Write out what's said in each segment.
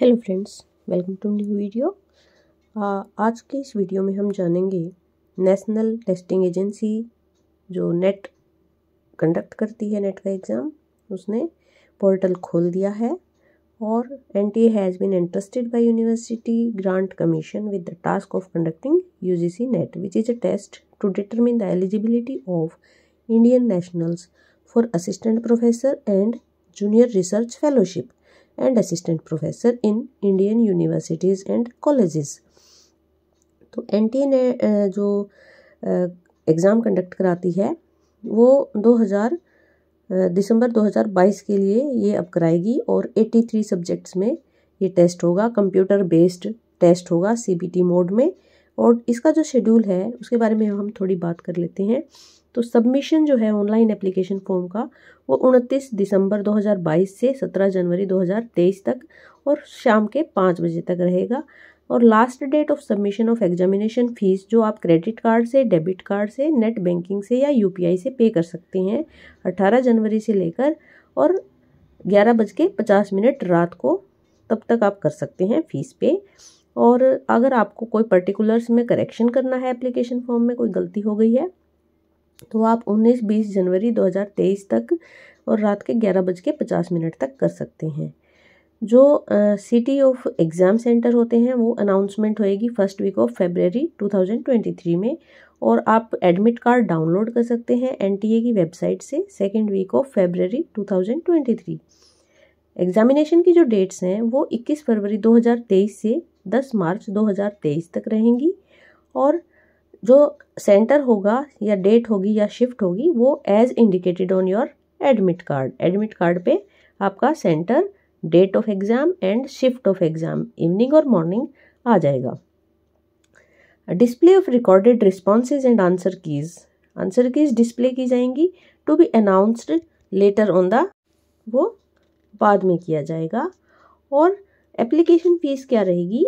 Hello friends welcome to new video आज के इस वीडियो में हम जानेंगे नेशनल टेस्टिंग एजेंसी जो नेट कंडक्ट करती है नेट का एग्ज़ाम उसने पोर्टल खोल दिया है और N T has been interested by university grant commission with the task of conducting U G C NET which is a test to determine the eligibility of Indian nationals for assistant professor and junior research fellowship and assistant professor in Indian universities and college तो N ने जो exam conduct कराती है वो 2000 दिसंबर 2022 के लिए ये अब कराएगी और 83 सब्जेक्ट्स में ये टेस्ट होगा कंप्यूटर बेस्ड टेस्ट होगा सीबीटी मोड में और इसका जो शेड्यूल है उसके बारे में हम थोड़ी बात कर लेते हैं तो सबमिशन जो है ऑनलाइन एप्लीकेशन फॉर्म का वो 29 दिसंबर 2022 से 17 जनवरी 2023 तक और शाम के पाँच बजे तक रहेगा और last date of submission of examination fees जो आप क्रेडिट कार्ड से डेबिट कार्ड से नेट बैंकिंग से या यू से पे कर सकते हैं अट्ठारह जनवरी से लेकर और ग्यारह बज के पचास मिनट रात को तब तक आप कर सकते हैं फ़ीस पे और अगर आपको कोई पर्टिकुलर्स में करेक्शन करना है एप्लीकेशन फॉर्म में कोई गलती हो गई है तो आप 19 बीस जनवरी 2023 तक और रात के ग्यारह बज के पचास मिनट तक कर सकते हैं जो सिटी ऑफ एग्ज़ाम सेंटर होते हैं वो अनाउंसमेंट होएगी फर्स्ट वीक ऑफ फेबररी 2023 में और आप एडमिट कार्ड डाउनलोड कर सकते हैं एनटीए की वेबसाइट से second week of February 2023 examination की जो डेट्स हैं वो 21 फरवरी 2023 से 10 मार्च 2023 तक रहेंगी और जो सेंटर होगा या डेट होगी या शिफ्ट होगी वो as indicated on your admit card admit card पे आपका centre date of exam and shift of exam evening और मॉर्निंग आ जाएगा display of recorded responses and answer keys answer keys display की जाएंगी to be announced later on the वो बाद में किया जाएगा और एप्लीकेशन फ़ीस क्या रहेगी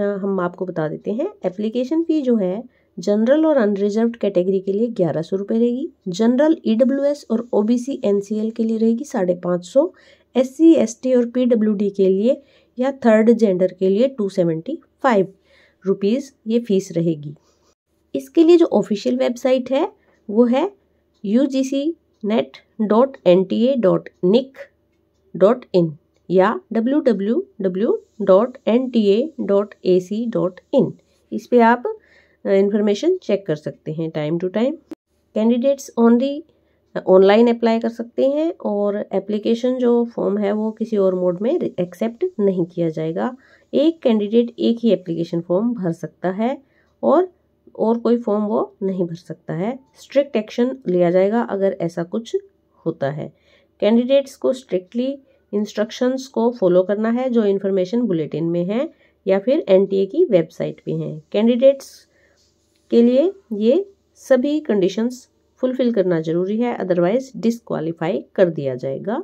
हम आपको बता देते हैं एप्लीकेशन फ़ी जो है जनरल और अनरिजर्व कैटेगरी के लिए ग्यारह सौ रुपये रहेगी जनरल एस e और सी एल के लिए रहेगी साढ़े पाँच सौ एस एस टी और डी के लिए या थर्ड जेंडर के लिए टू सेवेंटी फाइव रुपीज़ ये फीस रहेगी इसके लिए जो ऑफिशियल वेबसाइट है वो है U G C NET dot N T A dot nic dot in या W W W dot N T A dot A C dot in इस पर आप इन्फॉर्मेशन चेक कर सकते हैं time to time candidates only online apply कर सकते हैं और एप्लीकेशन जो फॉर्म है वो किसी और मोड में एक्सेप्ट नहीं किया जाएगा एक कैंडिडेट एक ही एप्लीकेशन फॉर्म भर सकता है और और कोई फॉर्म वो नहीं भर सकता है स्ट्रिक्ट एक्शन लिया जाएगा अगर ऐसा कुछ होता है कैंडिडेट्स को स्ट्रिक्टली इंस्ट्रक्शंस को फॉलो करना है जो इन्फॉर्मेशन बुलेटिन में है या फिर एनटीए की वेबसाइट पे हैं कैंडिडेट्स के लिए ये सभी कंडीशंस फुलफिल करना जरूरी है अदरवाइज डिसक्वालीफाई कर दिया जाएगा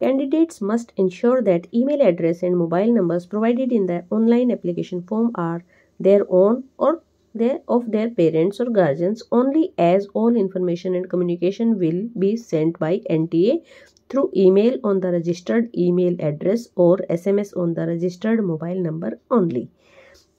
candidates must ensure that email address and mobile number provided in the online application form are their own और देयर ऑफ देयर पेरेंट्स और guardians only as all information and communication will be sent by N T A through email on the registered email address और S M S on the registered mobile number only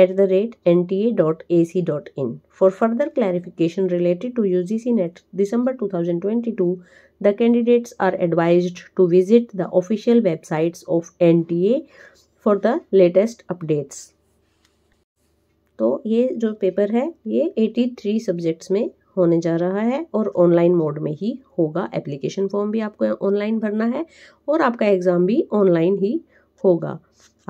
at the rate nta.ac.in. For further clarification related to UGC NET December 2022, the candidates are advised to visit the official websites of NTA for the latest updates. तो ये जो paper है ये 83 subjects में होने जा रहा है और ऑनलाइन मोड में ही होगा एप्लीकेशन फॉर्म भी आपको ऑनलाइन भरना है और आपका एग्ज़ाम भी ऑनलाइन ही होगा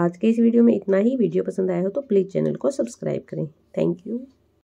आज के इस वीडियो में इतना ही वीडियो पसंद आया हो तो प्लीज़ चैनल को सब्सक्राइब करें थैंक यू